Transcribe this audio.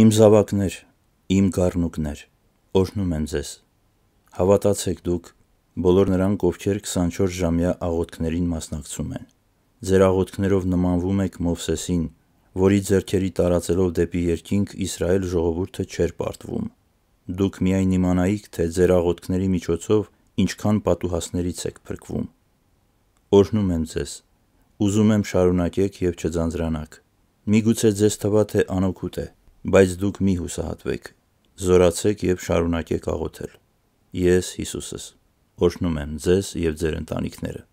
Իմ զավակներ, իմ գառնուկներ, օրհնում եմ ձեզ։ Հավատացեք դուք բոլոր նրանք, ովքեր 24 ժամյա աղոթքներին մասնակցում են։ Ձեր աղոթքներով նմանվում եք Մովսեսին, որի ձեռքերի տարածելով դեպի երկինք Իսրայել ժողովուրդը չէր պարտվում։ Դուք միայն իմանայիք, թե ձեր աղոթքների միջոցով ինչքան պատուհասներից եք փրկվում։ Օրհնում եմ ձեզ։ Ուզում եմ շարունակեք եւ չձանձրանաք։ Միգուցե ձեզ թվա թե անօգուտ է, Բայց դուք մի հուսահատվեք, զորացեք եւ շարունակեք աղոթել։ Ես Հիսուսս օշնում եմ ձեզ եւ ձեր ընտանիքները։